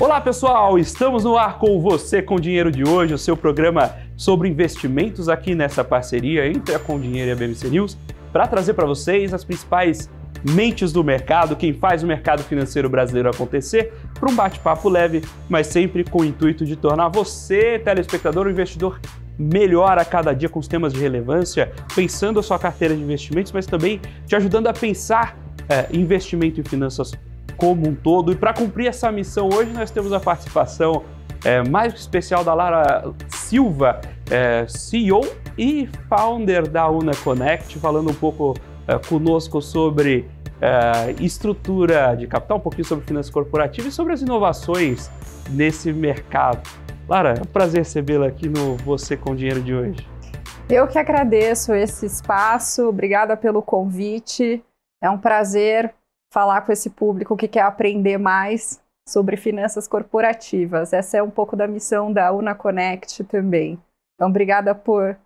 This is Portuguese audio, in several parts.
Olá pessoal, estamos no ar com você com o dinheiro de hoje, o seu programa sobre investimentos aqui nessa parceria entre a Com Dinheiro e a BMC News, para trazer para vocês as principais mentes do mercado, quem faz o mercado financeiro brasileiro acontecer, para um bate-papo leve, mas sempre com o intuito de tornar você, telespectador, um investidor melhor a cada dia com os temas de relevância, pensando a sua carteira de investimentos, mas também te ajudando a pensar é, investimento em finanças como um todo. E para cumprir essa missão, hoje nós temos a participação é, mais especial da Lara Silva, é, CEO e founder da Una Connect, falando um pouco é, conosco sobre é, estrutura de capital, um pouquinho sobre finanças corporativas e sobre as inovações nesse mercado. Lara, é um prazer recebê-la aqui no Você com Dinheiro de hoje. Eu que agradeço esse espaço, obrigada pelo convite. É um prazer falar com esse público que quer aprender mais sobre finanças corporativas. Essa é um pouco da missão da Una Connect também. Então, obrigada por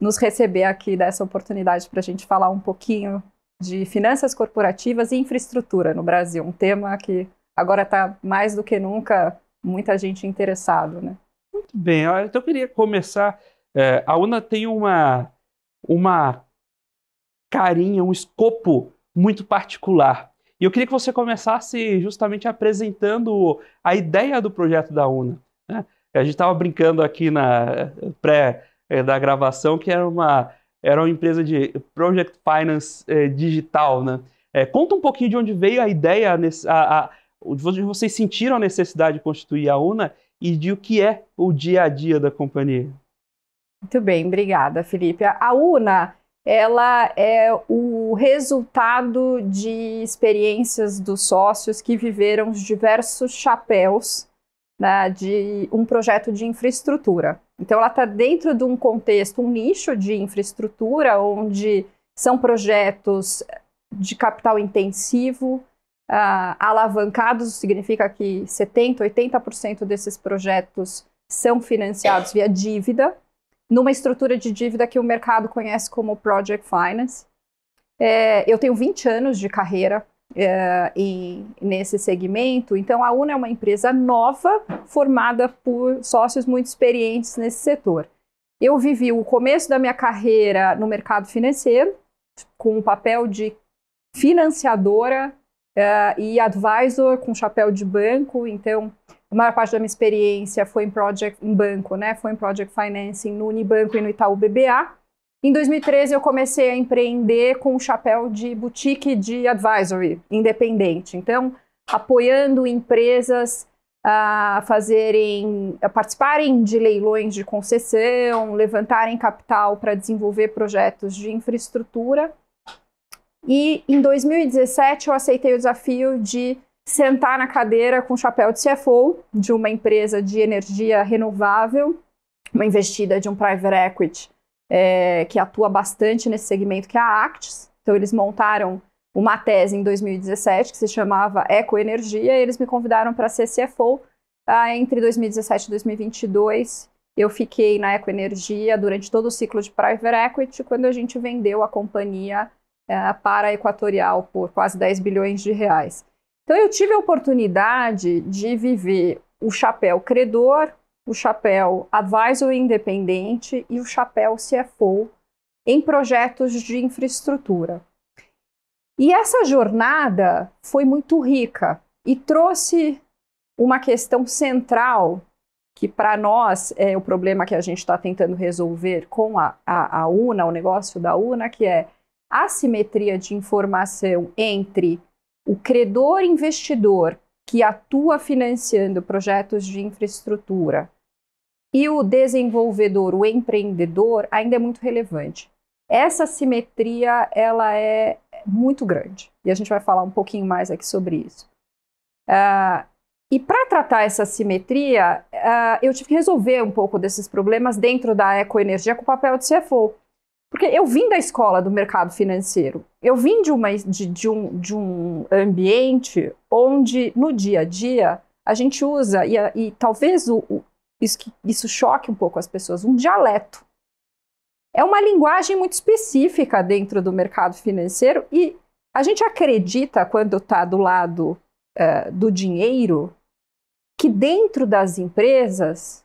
nos receber aqui, dessa oportunidade para a gente falar um pouquinho de finanças corporativas e infraestrutura no Brasil, um tema que agora está mais do que nunca muita gente interessado, né? Muito bem, então eu queria começar. É, a UNA tem uma, uma carinha, um escopo muito particular e eu queria que você começasse justamente apresentando a ideia do projeto da UNA. Né? A gente estava brincando aqui na pré eh, da gravação que era uma, era uma empresa de Project Finance eh, digital. Né? É, conta um pouquinho de onde veio a ideia, a, a, vocês sentiram a necessidade de constituir a UNA e de o que é o dia a dia da companhia. Muito bem, obrigada, Felipe. A UNA ela é o resultado de experiências dos sócios que viveram os diversos chapéus né, de um projeto de infraestrutura. Então, ela está dentro de um contexto, um nicho de infraestrutura, onde são projetos de capital intensivo, uh, alavancados, significa que 70%, 80% desses projetos são financiados via dívida, numa estrutura de dívida que o mercado conhece como Project Finance. É, eu tenho 20 anos de carreira é, nesse segmento, então a UNA é uma empresa nova, formada por sócios muito experientes nesse setor. Eu vivi o começo da minha carreira no mercado financeiro, com o papel de financiadora uh, e advisor com chapéu de banco, então a maior parte da minha experiência foi em project em banco, né? Foi em project financing no Unibanco e no Itaú BBA. Em 2013 eu comecei a empreender com o chapéu de boutique de advisory independente. Então, apoiando empresas a fazerem, a participarem de leilões de concessão, levantarem capital para desenvolver projetos de infraestrutura. E em 2017 eu aceitei o desafio de sentar na cadeira com o chapéu de CFO de uma empresa de energia renovável, uma investida de um private equity é, que atua bastante nesse segmento, que é a Actis. Então, eles montaram uma tese em 2017 que se chamava Ecoenergia, e eles me convidaram para ser CFO ah, entre 2017 e 2022. Eu fiquei na Ecoenergia durante todo o ciclo de private equity, quando a gente vendeu a companhia eh, para a Equatorial por quase 10 bilhões de reais. Então eu tive a oportunidade de viver o chapéu credor, o chapéu advisor independente e o chapéu CFO em projetos de infraestrutura. E essa jornada foi muito rica e trouxe uma questão central que para nós é o problema que a gente está tentando resolver com a, a, a UNA, o negócio da UNA, que é a assimetria de informação entre o credor investidor que atua financiando projetos de infraestrutura e o desenvolvedor, o empreendedor, ainda é muito relevante. Essa simetria ela é muito grande e a gente vai falar um pouquinho mais aqui sobre isso. Uh, e para tratar essa simetria, uh, eu tive que resolver um pouco desses problemas dentro da Ecoenergia com o papel de CFO. Porque eu vim da escola do mercado financeiro, eu vim de, uma, de, de, um, de um ambiente onde no dia a dia a gente usa, e, e talvez o, o, isso, isso choque um pouco as pessoas, um dialeto. É uma linguagem muito específica dentro do mercado financeiro e a gente acredita, quando está do lado uh, do dinheiro, que dentro das empresas,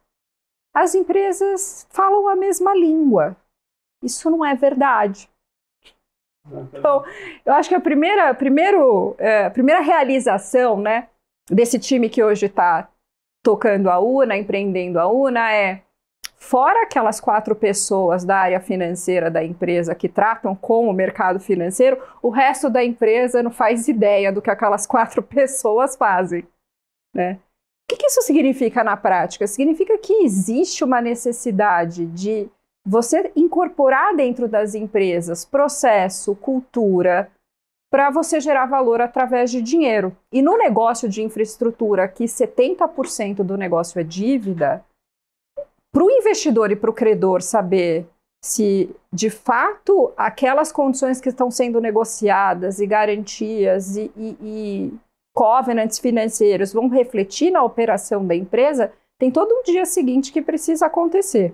as empresas falam a mesma língua isso não é verdade. Tá então, eu acho que a primeira, primeiro, é, primeira realização né, desse time que hoje está tocando a UNA, empreendendo a UNA, é fora aquelas quatro pessoas da área financeira da empresa que tratam com o mercado financeiro, o resto da empresa não faz ideia do que aquelas quatro pessoas fazem. Né? O que, que isso significa na prática? Significa que existe uma necessidade de você incorporar dentro das empresas processo, cultura, para você gerar valor através de dinheiro. E no negócio de infraestrutura, que 70% do negócio é dívida, para o investidor e para o credor saber se de fato aquelas condições que estão sendo negociadas e garantias e, e, e covenants financeiros vão refletir na operação da empresa, tem todo um dia seguinte que precisa acontecer.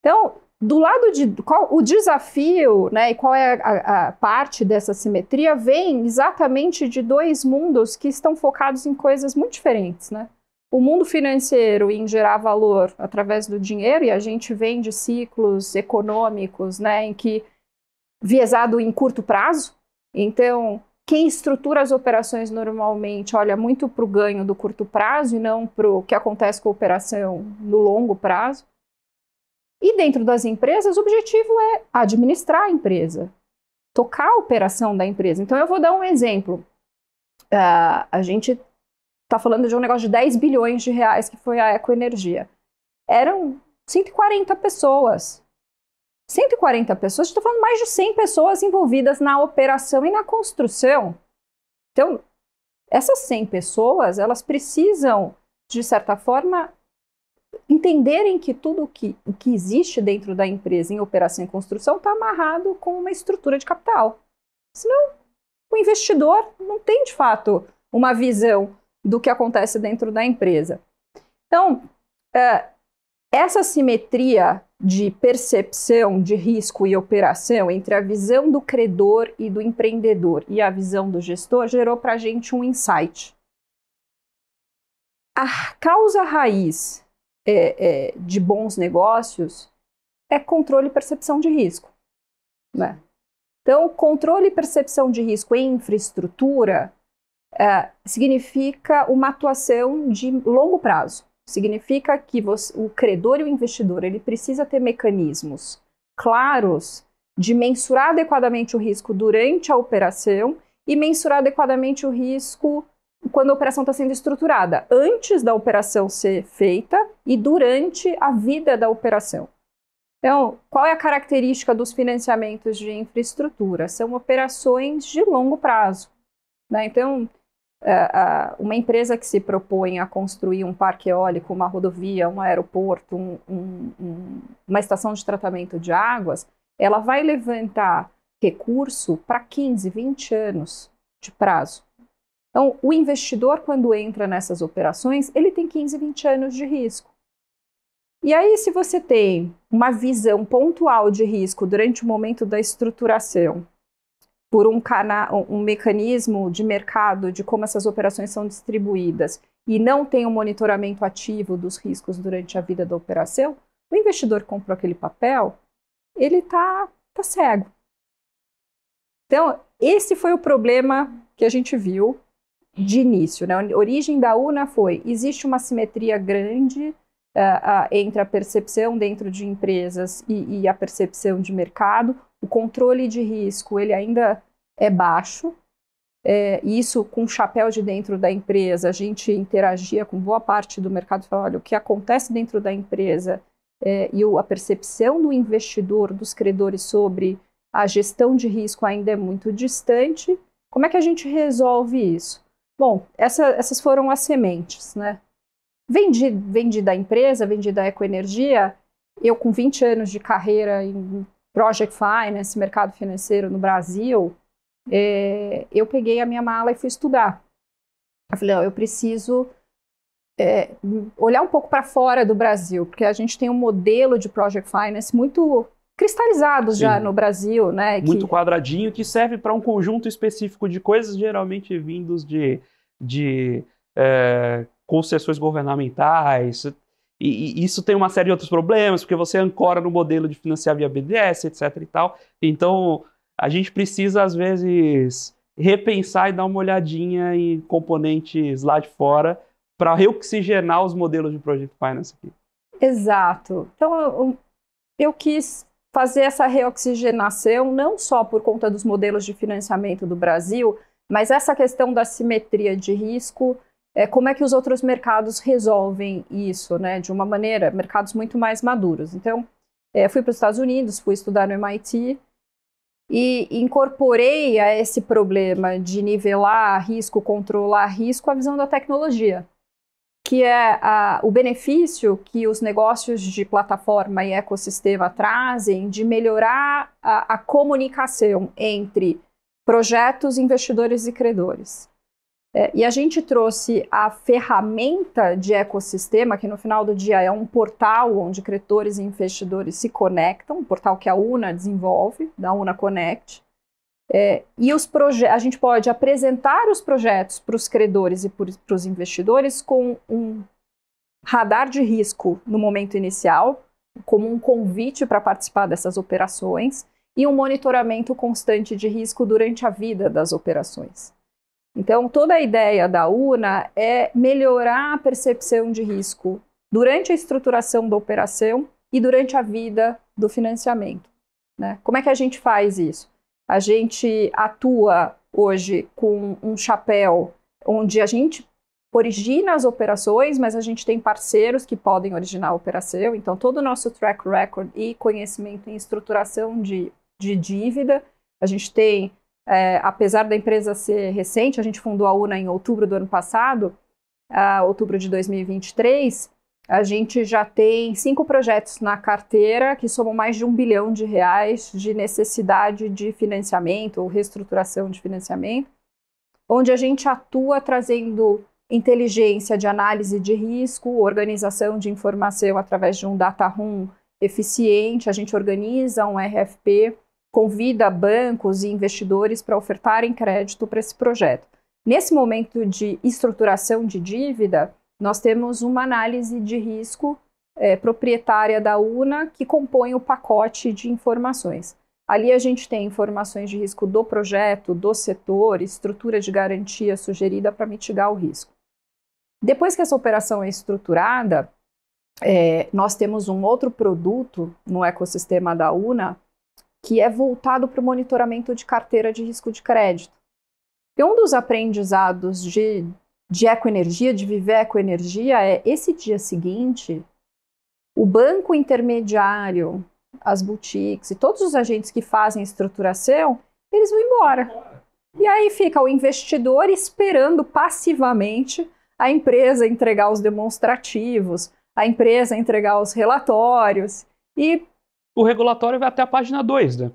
Então, do lado de qual o desafio, né, e qual é a, a, parte dessa simetria vem exatamente de dois mundos que estão focados em coisas muito diferentes, né? O mundo financeiro em gerar valor através do dinheiro e a gente vem de ciclos econômicos, né, em que viesado em curto prazo. Então, quem estrutura as operações normalmente olha muito para o ganho do curto prazo e não para o que acontece com a operação no longo prazo. E dentro das empresas, o objetivo é administrar a empresa, tocar a operação da empresa. Então, eu vou dar um exemplo. Uh, a gente está falando de um negócio de 10 bilhões de reais, que foi a Ecoenergia. Eram 140 pessoas. 140 pessoas, estou tá falando mais de 100 pessoas envolvidas na operação e na construção. Então, essas 100 pessoas, elas precisam, de certa forma, entenderem que tudo que, que existe dentro da empresa em operação e construção está amarrado com uma estrutura de capital. Senão, o investidor não tem de fato uma visão do que acontece dentro da empresa. Então, é, essa simetria de percepção de risco e operação entre a visão do credor e do empreendedor e a visão do gestor gerou para a gente um insight. A causa raiz é, é, de bons negócios é controle e percepção de risco. Né? Então, controle e percepção de risco em infraestrutura é, significa uma atuação de longo prazo. Significa que você, o credor e o investidor ele precisa ter mecanismos claros de mensurar adequadamente o risco durante a operação e mensurar adequadamente o risco quando a operação está sendo estruturada, antes da operação ser feita e durante a vida da operação. Então, qual é a característica dos financiamentos de infraestrutura? São operações de longo prazo. Né? Então, uma empresa que se propõe a construir um parque eólico, uma rodovia, um aeroporto, um, um, uma estação de tratamento de águas, ela vai levantar recurso para 15, 20 anos de prazo. Então, o investidor, quando entra nessas operações, ele tem 15, 20 anos de risco. E aí, se você tem uma visão pontual de risco durante o momento da estruturação, por um, canal, um mecanismo de mercado de como essas operações são distribuídas e não tem um monitoramento ativo dos riscos durante a vida da operação, o investidor que comprou aquele papel, ele está tá cego. Então, esse foi o problema que a gente viu de início. Né? A origem da UNA foi: existe uma simetria grande uh, uh, entre a percepção dentro de empresas e, e, a percepção de mercado. O controle de risco ele ainda é baixo. É, isso com o chapéu de dentro da empresa, a gente interagia com boa parte do mercado e falava: olha, o que acontece dentro da empresa é, e o, a percepção do investidor, dos credores sobre a gestão de risco ainda é muito distante. Como é que a gente resolve isso? Bom, essa, essas foram as sementes, né? Vendi, vendi da empresa, vendi da Ecoenergia, eu com 20 anos de carreira em Project Finance, mercado financeiro no Brasil, é, eu peguei a minha mala e fui estudar. Eu falei, eu preciso é, olhar um pouco para fora do Brasil, porque a gente tem um modelo de Project Finance muito cristalizados Sim. já no Brasil, né? Muito que... quadradinho que serve para um conjunto específico de coisas, geralmente vindos de, de é, concessões governamentais. E, e, isso tem uma série de outros problemas, porque você ancora no modelo de financiar via BDS, etc. e tal. Então a gente precisa, às vezes, repensar e dar uma olhadinha em componentes lá de fora para reoxigenar os modelos de Project Finance aqui. Exato. Então, eu, eu quis fazer essa reoxigenação, não só por conta dos modelos de financiamento do Brasil, mas essa questão da simetria de risco, é, como é que os outros mercados resolvem isso, né? De uma maneira, mercados muito mais maduros. Então, é, fui para os Estados Unidos, fui estudar no MIT e incorporei a esse problema de nivelar risco, controlar risco, a visão da tecnologia que é a, o benefício que os negócios de plataforma e ecossistema trazem de melhorar a, a comunicação entre projetos, investidores e credores. É, e a gente trouxe a ferramenta de ecossistema, que no final do dia é um portal onde credores e investidores se conectam, um portal que a UNA desenvolve, da UNA Connect, é, e os a gente pode apresentar os projetos para os credores e para os investidores com um radar de risco no momento inicial, como um convite para participar dessas operações e um monitoramento constante de risco durante a vida das operações. Então, toda a ideia da UNA é melhorar a percepção de risco durante a estruturação da operação e durante a vida do financiamento. Né? Como é que a gente faz isso? A gente atua hoje com um chapéu onde a gente origina as operações, mas a gente tem parceiros que podem originar a operação. Então, todo o nosso track record e conhecimento em estruturação de, de dívida, a gente tem, é, apesar da empresa ser recente, a gente fundou a UNA em outubro do ano passado, a, outubro de 2023, a gente já tem cinco projetos na carteira que somam mais de um bilhão de reais de necessidade de financiamento ou reestruturação de financiamento, onde a gente atua trazendo inteligência de análise de risco, organização de informação através de um data room eficiente. A gente organiza um RFP, convida bancos e investidores para ofertarem crédito para esse projeto. Nesse momento de estruturação de dívida, nós temos uma análise de risco é, proprietária da UNA que compõe o pacote de informações. Ali a gente tem informações de risco do projeto, do setor, estrutura de garantia sugerida para mitigar o risco. Depois que essa operação é estruturada, é, nós temos um outro produto no ecossistema da UNA que é voltado para o monitoramento de carteira de risco de crédito. E então, um dos aprendizados de de ecoenergia, de viver ecoenergia, é esse dia seguinte, o banco intermediário, as boutiques e todos os agentes que fazem estruturação, eles vão embora. E aí fica o investidor esperando passivamente a empresa entregar os demonstrativos, a empresa entregar os relatórios e. O regulatório vai até a página 2, né?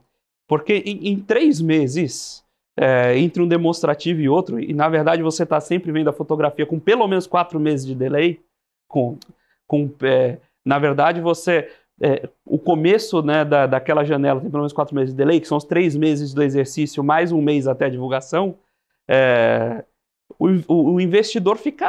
Porque em, em três meses é, entre um demonstrativo e outro, e na verdade você está sempre vendo a fotografia com pelo menos quatro meses de delay, com, com é, na verdade você é, o começo né, da, daquela janela tem pelo menos quatro meses de delay, que são os três meses do exercício, mais um mês até a divulgação, é, o, o, investidor fica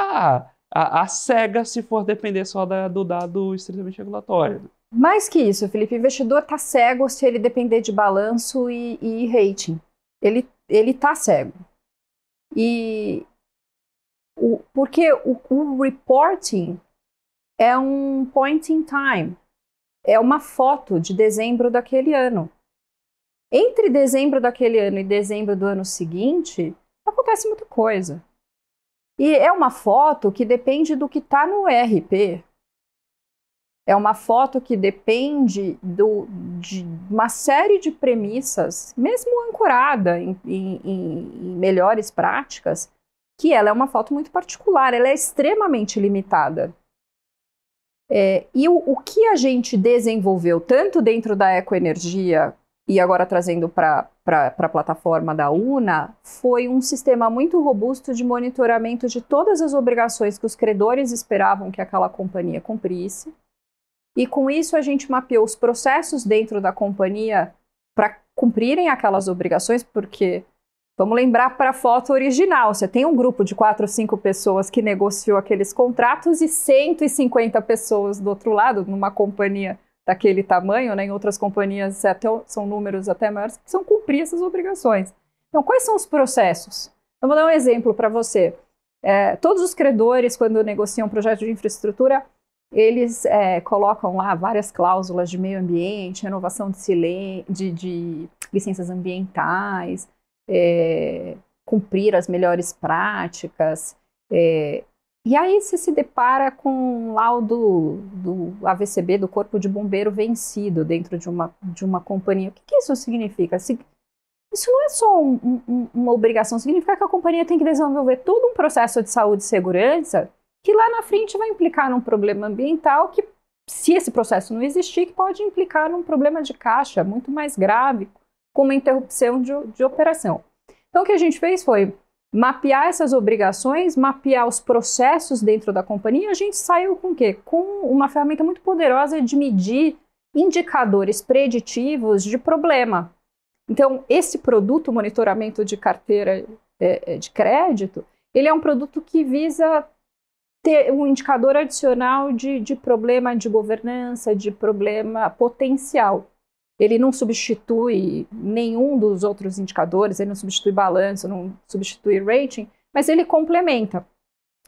a, a, cega se for depender só da, do dado estritamente regulatório. Né. Mais que isso, Felipe, o investidor está cego se ele depender de balanço e, e rating. Ele ele tá cego. E o, porque o, o reporting é um point in time, é uma foto de dezembro daquele ano. Entre dezembro daquele ano e dezembro do ano seguinte, acontece muita coisa. E é uma foto que depende do que está no RP, é uma foto que depende do, de uma série de premissas, mesmo ancorada em, em, em melhores práticas, que ela é uma foto muito particular, ela é extremamente limitada. É, e o, o, que a gente desenvolveu, tanto dentro da ecoenergia e agora trazendo para a plataforma da UNA, foi um sistema muito robusto de monitoramento de todas as obrigações que os credores esperavam que aquela companhia cumprisse e com isso a gente mapeou os processos dentro da companhia para cumprirem aquelas obrigações, porque vamos lembrar para a foto original, você tem um grupo de quatro ou cinco pessoas que negociou aqueles contratos e 150 pessoas do outro lado, numa companhia daquele tamanho, né? em outras companhias é até, são números até maiores, que são cumprir essas obrigações. Então, quais são os processos? Eu vou dar um exemplo para você. É, todos os credores, quando negociam um projeto de infraestrutura, eles é, colocam lá várias cláusulas de meio ambiente, renovação de, de, de licenças ambientais, é, cumprir as melhores práticas. É, e aí você se depara com um laudo do AVCB, do Corpo de Bombeiro vencido dentro de uma, de uma companhia. O que, que isso significa? Se, isso não é só um, um, uma obrigação, significa que a companhia tem que desenvolver todo um processo de saúde e segurança que lá na frente vai implicar num problema ambiental que, se esse processo não existir, que pode implicar num problema de caixa muito mais grave, com uma interrupção de, de operação. Então, o que a gente fez foi mapear essas obrigações, mapear os processos dentro da companhia, a gente saiu com o quê? Com uma ferramenta muito poderosa de medir indicadores preditivos de problema. Então, esse produto, monitoramento de carteira é, é de crédito, ele é um produto que visa ter um indicador adicional de, de problema de governança, de problema potencial. Ele não substitui nenhum dos outros indicadores, ele não substitui balanço, não substitui rating, mas ele complementa.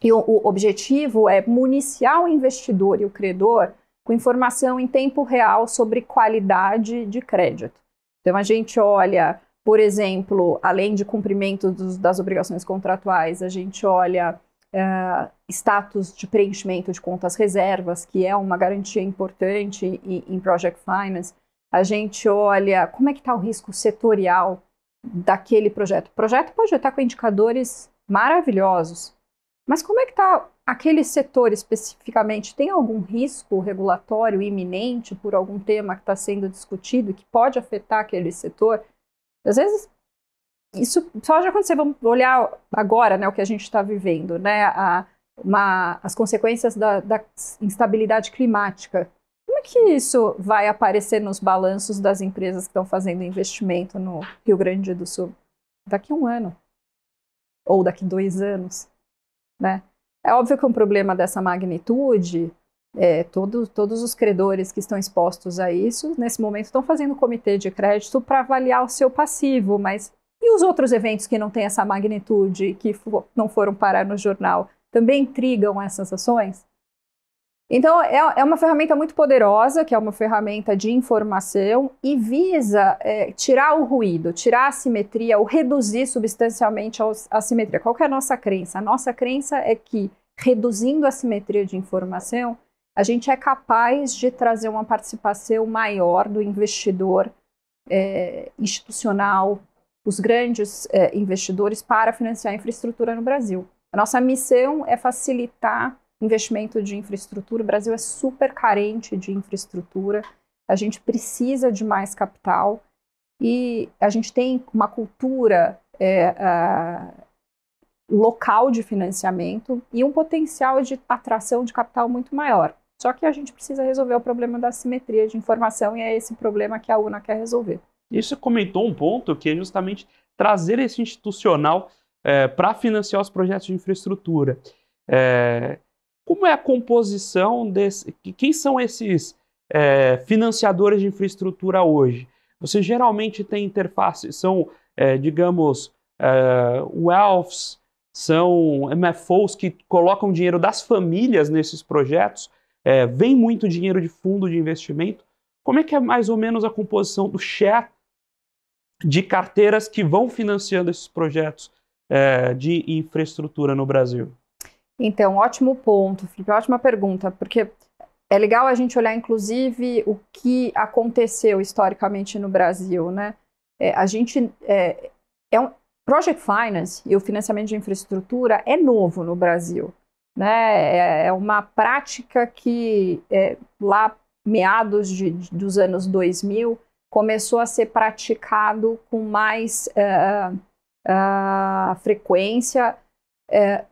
E o, o objetivo é municiar o investidor e o credor com informação em tempo real sobre qualidade de crédito. Então a gente olha, por exemplo, além de cumprimento dos, das obrigações contratuais, a gente olha uh, status de preenchimento de contas reservas, que é uma garantia importante em, em project finance. A gente olha como é que está o risco setorial daquele projeto. O projeto pode estar com indicadores maravilhosos, mas como é que está aquele setor especificamente? Tem algum risco regulatório iminente por algum tema que está sendo discutido que pode afetar aquele setor? Às vezes isso só já aconteceu, vamos olhar agora né, o que a gente está vivendo, né, a, uma, as consequências da, da instabilidade climática. Como é que isso vai aparecer nos balanços das empresas que estão fazendo investimento no Rio Grande do Sul? Daqui um ano, ou daqui dois anos, né? É óbvio que é um problema dessa magnitude, é, todo, todos os credores que estão expostos a isso, nesse momento, estão fazendo comitê de crédito para avaliar o seu passivo, mas e os outros eventos que não têm essa magnitude, que não foram parar no jornal, também intrigam essas ações? Então, é, é, uma ferramenta muito poderosa, que é uma ferramenta de informação e visa é, tirar o ruído, tirar a simetria ou reduzir substancialmente a simetria Qual é a nossa crença? A nossa crença é que, reduzindo a simetria de informação, a gente é capaz de trazer uma participação maior do investidor é, institucional, os grandes é, investidores para financiar infraestrutura no Brasil. A nossa missão é facilitar investimento de infraestrutura. O Brasil é super carente de infraestrutura. A gente precisa de mais capital e a gente tem uma cultura é, a, local de financiamento e um potencial de atração de capital muito maior. Só que a gente precisa resolver o problema da simetria de informação e é esse problema que a UNA quer resolver. Isso você comentou um ponto que é justamente trazer esse institucional é, para financiar os projetos de infraestrutura. É, como é a composição desse. Quem são esses é, financiadores de infraestrutura hoje? Você geralmente tem interfaces, são, é, digamos, é, são MFOs que colocam dinheiro das famílias nesses projetos, é, vem muito dinheiro de fundo de investimento. Como é que é mais ou menos a composição do share de carteiras que vão financiando esses projetos é, de infraestrutura no Brasil? Então, ótimo ponto, Felipe, ótima pergunta, porque é legal a gente olhar, inclusive, o que aconteceu historicamente no Brasil, né? É, a gente é, é um project finance e o financiamento de infraestrutura é novo no Brasil, né? É, é uma prática que é, lá meados de, dos anos 2000 começou a ser praticado com mais uh, uh, frequência. Uh,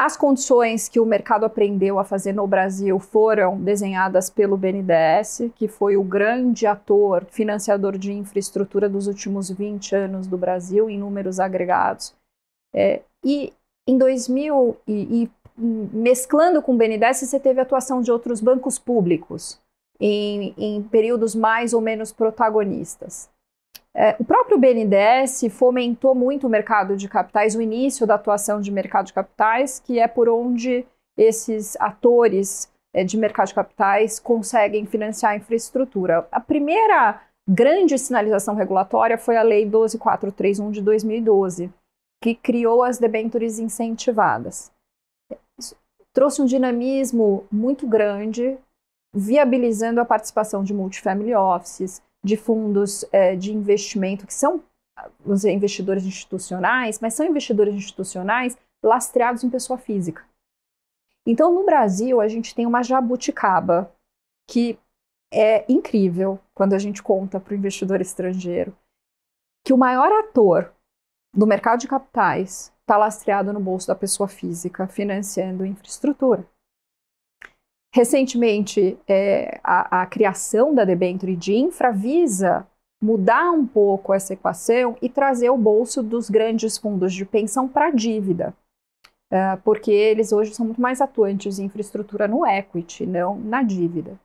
as condições que o mercado aprendeu a fazer no Brasil foram desenhadas pelo BNDES, que foi o grande ator financiador de infraestrutura dos últimos 20 anos do Brasil, em números agregados. e em 2000, e, e mesclando com o BNDES, você teve a atuação de outros bancos públicos, em, em períodos mais ou menos protagonistas. É, o próprio BNDES fomentou muito o mercado de capitais, o início da atuação de mercado de capitais, que é por onde esses atores é, de mercado de capitais conseguem financiar a infraestrutura. A primeira grande sinalização regulatória foi a Lei 12431 de 2012, que criou as debêntures incentivadas. Isso trouxe um dinamismo muito grande viabilizando a participação de multifamily offices, de fundos é, de investimento, que são vamos dizer, investidores institucionais, mas são investidores institucionais lastreados em pessoa física. Então, no Brasil, a gente tem uma jabuticaba que é incrível quando a gente conta para o investidor estrangeiro que o maior ator do mercado de capitais está lastreado no bolso da pessoa física, financiando infraestrutura. Recentemente, é, a, a, criação da debenture de infra visa mudar um pouco essa equação e trazer o bolso dos grandes fundos de pensão para a dívida, é, porque eles hoje são muito mais atuantes em infraestrutura no equity, não na dívida.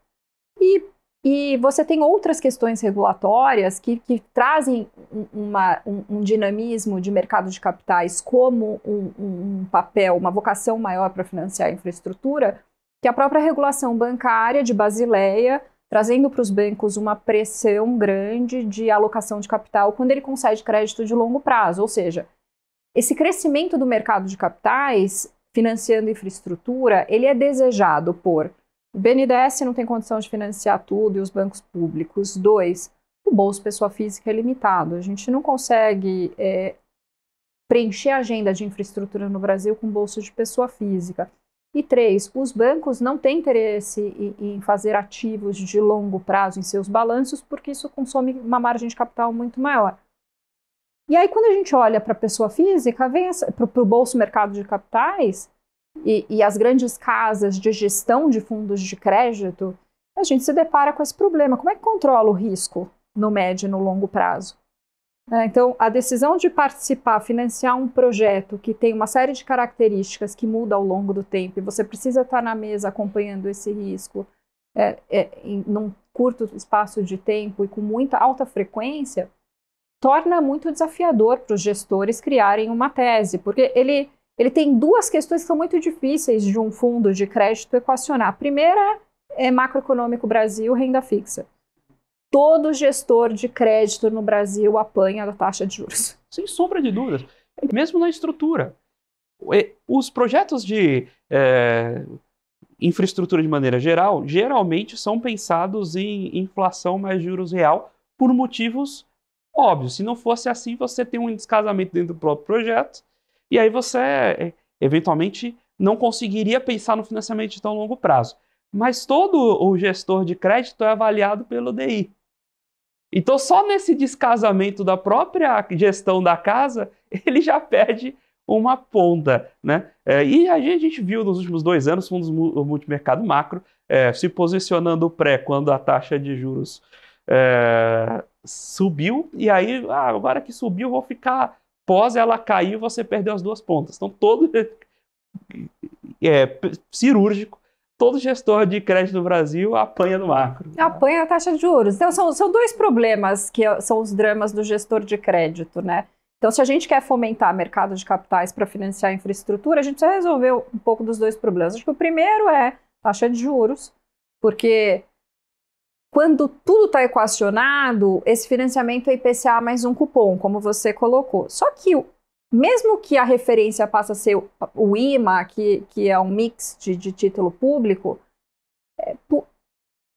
E, e você tem outras questões regulatórias que, que trazem uma, um, um, dinamismo de mercado de capitais como um, um papel, uma vocação maior para financiar a infraestrutura, que a própria regulação bancária de Basileia, trazendo para os bancos uma pressão grande de alocação de capital quando ele concede crédito de longo prazo, ou seja, esse crescimento do mercado de capitais financiando infraestrutura, ele é desejado por o BNDES não tem condição de financiar tudo e os bancos públicos. Dois, o bolso pessoa física é limitado. A gente não consegue é, preencher a agenda de infraestrutura no Brasil com bolso de pessoa física. E três, os bancos não têm interesse em fazer ativos de longo prazo em seus balanços, porque isso consome uma margem de capital muito maior. E aí, quando a gente olha para a pessoa física, para o bolso mercado de capitais e, e as grandes casas de gestão de fundos de crédito, a gente se depara com esse problema. Como é que controla o risco no médio e no longo prazo? Né? Então, a decisão de participar, financiar um projeto que tem uma série de características que muda ao longo do tempo, e você precisa estar na mesa acompanhando esse risco é, é, em, num curto espaço de tempo e com muita alta frequência, torna muito desafiador para os gestores criarem uma tese, porque ele, ele tem duas questões que são muito difíceis de um fundo de crédito equacionar. A primeira é macroeconômico Brasil, renda fixa todo gestor de crédito no Brasil apanha da taxa de juros. Sem sombra de dúvidas. Mesmo na estrutura. Os projetos de é, infraestrutura de maneira geral, geralmente são pensados em inflação mais juros real por motivos óbvios. Se não fosse assim, você tem um descasamento dentro do próprio projeto e aí você, eh, eventualmente, não conseguiria pensar no financiamento de tão longo prazo. Mas todo o gestor de crédito é avaliado pelo DI. Então, só nesse descasamento da própria gestão da casa, ele já perde uma ponta. Né? É, e a gente viu nos últimos dois anos fundos multimercado macro é, se posicionando pré quando a taxa de juros é, subiu, e aí ah, agora que subiu, vou ficar pós ela cair, você perdeu as duas pontas. Então, todo é, cirúrgico todo gestor de crédito no Brasil apanha no macro. Apanha a taxa de juros. Então, são, são dois problemas que são os dramas do gestor de crédito, né? Então, se a gente quer fomentar mercado de capitais para financiar infraestrutura, a gente precisa resolver um pouco dos dois problemas. Acho que o primeiro é taxa de juros, porque quando tudo está equacionado, esse financiamento é IPCA mais um cupom, como você colocou. Só que mesmo que a referência passe a ser o IMA, que, que é um mix de, de título público, é,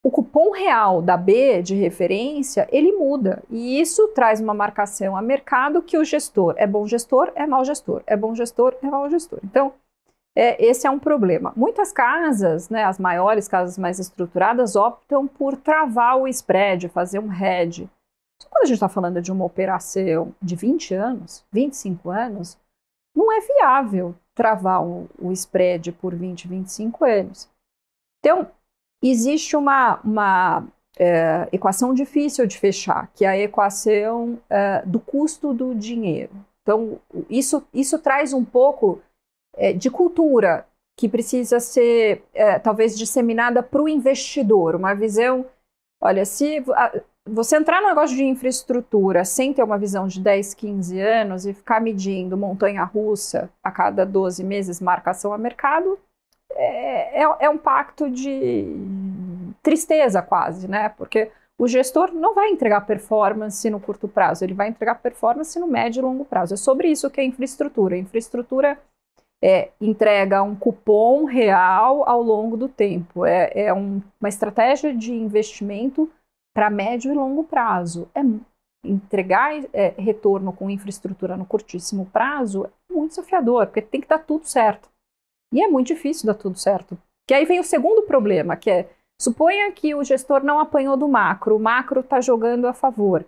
o cupom real da B de referência, ele muda. E isso traz uma marcação a mercado que o gestor é bom gestor, é mau gestor, é bom gestor, é mau gestor. Então, é, esse é um problema. Muitas casas, né, as maiores casas mais estruturadas, optam por travar o spread, fazer um head. Só quando a gente está falando de uma operação de 20 anos, 25 anos, não é viável travar o, o spread por 20, 25 anos. Então, existe uma, uma é, equação difícil de fechar, que é a equação é, do custo do dinheiro. Então, isso, isso traz um pouco é, de cultura que precisa ser, é, talvez, disseminada para o investidor, uma visão. Olha, se você entrar no negócio de infraestrutura sem ter uma visão de 10, 15 anos e ficar medindo montanha russa a cada 12 meses, marcação a mercado, é, é, é um pacto de tristeza quase, né? Porque o gestor não vai entregar performance no curto prazo, ele vai entregar performance no médio e longo prazo. É sobre isso que é infraestrutura. A infraestrutura é, entrega um cupom real ao longo do tempo. É, é um, uma estratégia de investimento para médio e longo prazo. É entregar é, retorno com infraestrutura no curtíssimo prazo é muito desafiador, porque tem que dar tudo certo. E é muito difícil dar tudo certo. Que aí vem o segundo problema, que é suponha que o gestor não apanhou do macro, o macro está jogando a favor.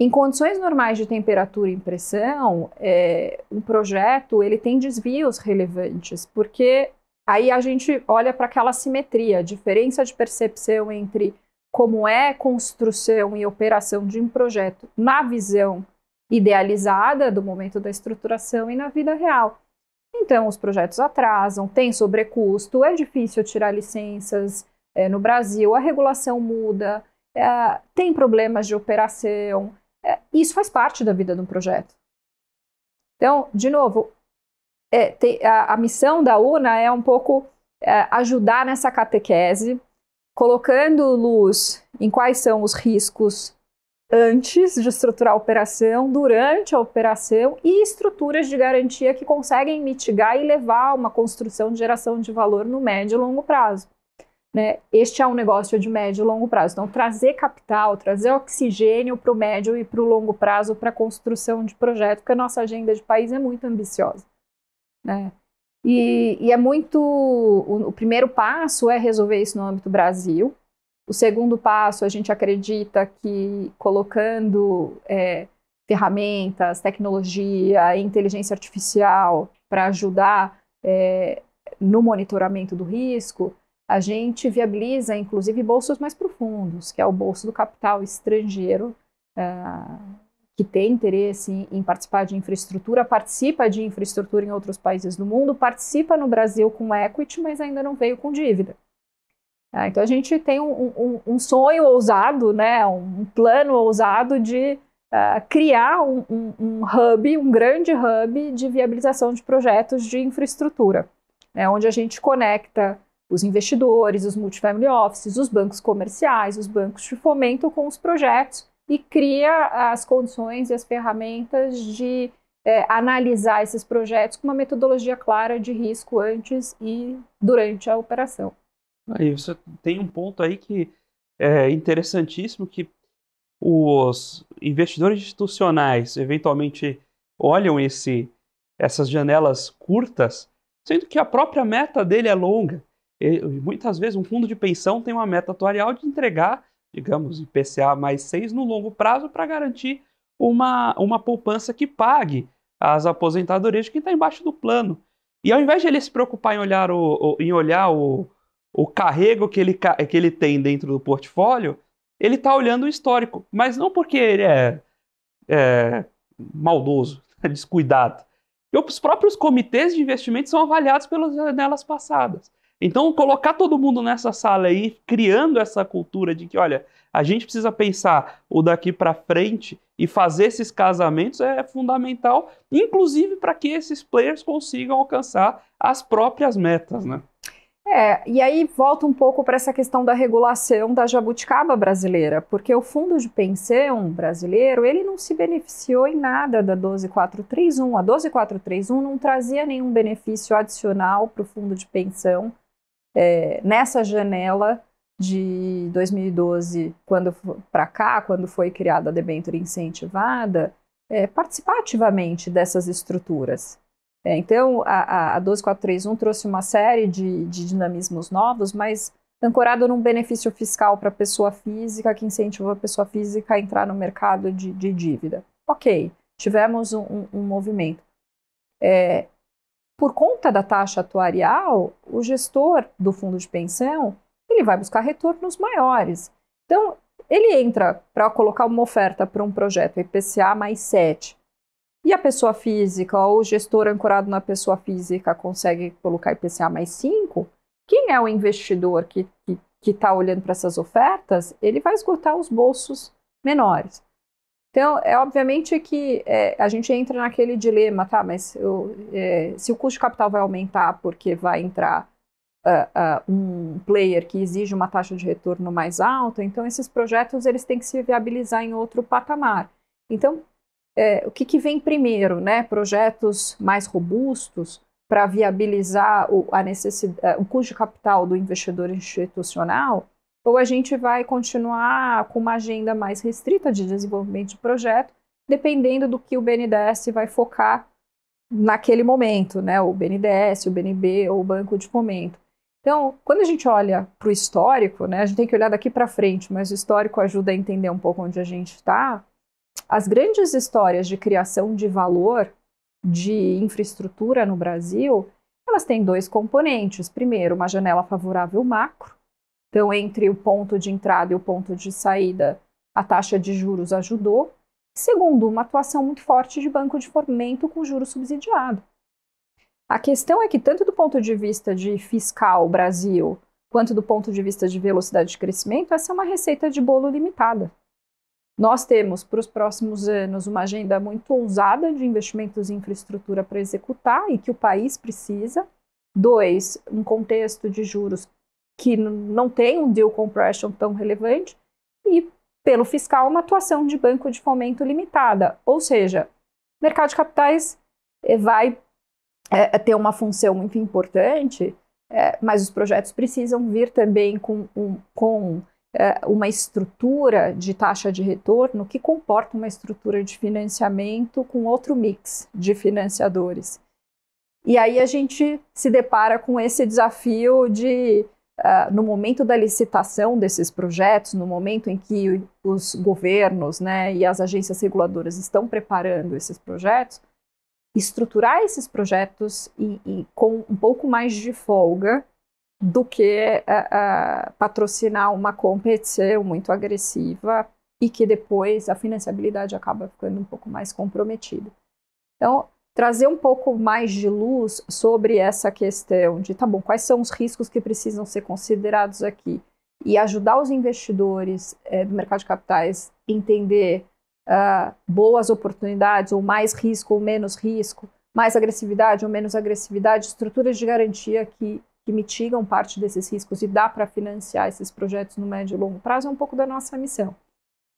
Em condições normais de temperatura e pressão, é, um projeto ele tem desvios relevantes, porque aí a gente olha para aquela simetria, diferença de percepção entre como é construção e operação de um projeto na visão idealizada do momento da estruturação e na vida real. Então, os projetos atrasam, tem sobrecusto, é difícil tirar licenças é, no Brasil, a regulação muda, é, tem problemas de operação. É, isso faz parte da vida de um projeto. Então, de novo, é, tem, a, a, missão da UNA é um pouco é, ajudar nessa catequese colocando luz em quais são os riscos antes de estruturar a operação, durante a operação e estruturas de garantia que conseguem mitigar e levar a uma construção de geração de valor no médio e longo prazo. Né? Este é um negócio de médio e longo prazo. Então, trazer capital, trazer oxigênio para o médio e para o longo prazo para a construção de projeto, porque a nossa agenda de país é muito ambiciosa. Né? E, e é muito. O, o primeiro passo é resolver isso no âmbito Brasil. O segundo passo, a gente acredita que colocando é, ferramentas, tecnologia, inteligência artificial para ajudar é, no monitoramento do risco, a gente viabiliza inclusive bolsos mais profundos, que é o bolso do capital estrangeiro, uh, que tem interesse em participar de infraestrutura, participa de infraestrutura em outros países do mundo, participa no Brasil com equity, mas ainda não veio com dívida. Ah, então a gente tem um, um, um, sonho ousado, né, um plano ousado de uh, criar um, um, hub, um grande hub de viabilização de projetos de infraestrutura, né, onde a gente conecta os investidores, os multifamily offices, os bancos comerciais, os bancos de fomento com os projetos e cria as condições e as ferramentas de é, analisar esses projetos com uma metodologia clara de risco antes e durante a operação. Aí você tem um ponto aí que é interessantíssimo que os investidores institucionais eventualmente olham esse, essas janelas curtas, sendo que a própria meta dele é longa. E, muitas vezes um fundo de pensão tem uma meta atuarial de entregar digamos, IPCA mais 6 no longo prazo para garantir uma, uma poupança que pague as aposentadorias de quem está embaixo do plano. E ao invés de ele se preocupar em olhar o, o em olhar o, o carrego que ele, que ele tem dentro do portfólio, ele está olhando o histórico. Mas não porque ele é, é maldoso, descuidado. E os próprios comitês de investimento são avaliados pelas janelas passadas. Então, colocar todo mundo nessa sala aí, criando essa cultura de que, olha, a gente precisa pensar o daqui para frente e fazer esses casamentos é fundamental, inclusive para que esses players consigam alcançar as próprias metas, né? É, e aí volta um pouco para essa questão da regulação da jabuticaba brasileira, porque o fundo de pensão brasileiro, ele não se beneficiou em nada da 12431. A 12431 não trazia nenhum benefício adicional para o fundo de pensão é, nessa janela de 2012 quando para cá, quando foi criada a debênture incentivada, é, participar ativamente dessas estruturas. É, então, a, a, a 12431 trouxe uma série de, de dinamismos novos, mas ancorado num benefício fiscal para a pessoa física, que incentivou a pessoa física a entrar no mercado de, de dívida. Ok, tivemos um, um, um movimento. É, por conta da taxa atuarial, o gestor do fundo de pensão ele vai buscar retornos maiores. Então, ele entra para colocar uma oferta para um projeto IPCA mais 7. E a pessoa física ou o gestor ancorado na pessoa física consegue colocar IPCA mais 5. Quem é o investidor que está olhando para essas ofertas? Ele vai esgotar os bolsos menores. Então, é obviamente que é, a gente entra naquele dilema, tá? Mas eu, é, se o custo de capital vai aumentar porque vai entrar uh, uh, um player que exige uma taxa de retorno mais alta, então esses projetos eles têm que se viabilizar em outro patamar. Então, é, o que, que, vem primeiro, né? Projetos mais robustos para viabilizar o, a necessidade, eh, o custo de capital do investidor institucional ou a gente vai continuar com uma agenda mais restrita de desenvolvimento de projeto, dependendo do que o BNDES vai focar naquele momento, né? O BNDES, o BNB ou o banco de fomento. Então, quando a gente olha para o histórico, né, a gente tem que olhar daqui para frente, mas o histórico ajuda a entender um pouco onde a gente está. As grandes histórias de criação de valor de infraestrutura no Brasil, elas têm dois componentes. Primeiro, uma janela favorável macro, então, entre o ponto de entrada e o ponto de saída, a taxa de juros ajudou. Segundo, uma atuação muito forte de banco de fomento com juros subsidiado. A questão é que, tanto do ponto de vista de fiscal Brasil, quanto do ponto de vista de velocidade de crescimento, essa é uma receita de bolo limitada. Nós temos para os próximos anos uma agenda muito ousada de investimentos em infraestrutura para executar e que o país precisa. Dois, um contexto de juros que não tem um deal compression tão relevante, e pelo fiscal, uma atuação de banco de fomento limitada. Ou seja, o mercado de capitais eh, vai é, ter uma função muito importante, é, mas os projetos precisam vir também com, um, com é, uma estrutura de taxa de retorno que comporta uma estrutura de financiamento com outro mix de financiadores. E aí a gente se depara com esse desafio de Uh, no momento da licitação desses projetos, no momento em que os governos né, e as agências reguladoras estão preparando esses projetos, estruturar esses projetos e, e com um pouco mais de folga do que uh, uh, patrocinar uma competição muito agressiva e que depois a financiabilidade acaba ficando um pouco mais comprometida. Então, trazer um pouco mais de luz sobre essa questão de, tá bom, quais são os riscos que precisam ser considerados aqui e ajudar os investidores é, do mercado de capitais entender uh, boas oportunidades ou mais risco ou menos risco, mais agressividade ou menos agressividade, estruturas de garantia que, que mitigam parte desses riscos e dá para financiar esses projetos no médio e longo prazo é um pouco da nossa missão.